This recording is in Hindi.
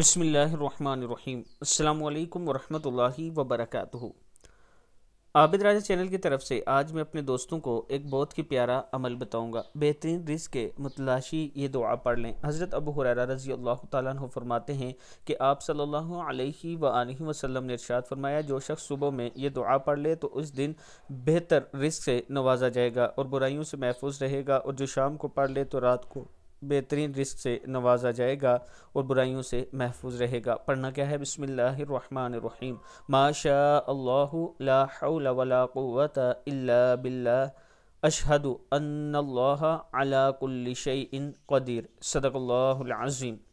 बसमीम् अल्लाम वरहमतुल्लाहि वबरकातुहु आबिद राजा चैनल की तरफ से आज मैं अपने दोस्तों को एक बहुत ही प्यारा अमल बताऊंगा बेहतरीन रिस के मतलाशी ये दुआ पढ़ लें हज़रत अबू हुररा रज़ी अल्लाह तु फरमाते हैं कि आप सल्लल्लाहु अलैहि सल्ला वसल्लम ने इरशाद फरमाया जो शख्स सुबह में ये दुआ पढ़ ले तो उस दिन बेहतर रिस्क से नवाजा जाएगा और बुराइयों से महफूज रहेगा और जो शाम को पढ़ ले तो रात को بہترین رزق سے نوازا جائے گا اور برائیوں سے محفوظ رہے گا پڑھنا کیا ہے بسم اللہ الرحمن الرحیم ما شاء اللہ لا حول ولا الا باللہ اشہد ان اللہ علا کل شیئن قدیر صدق اللہ العظیم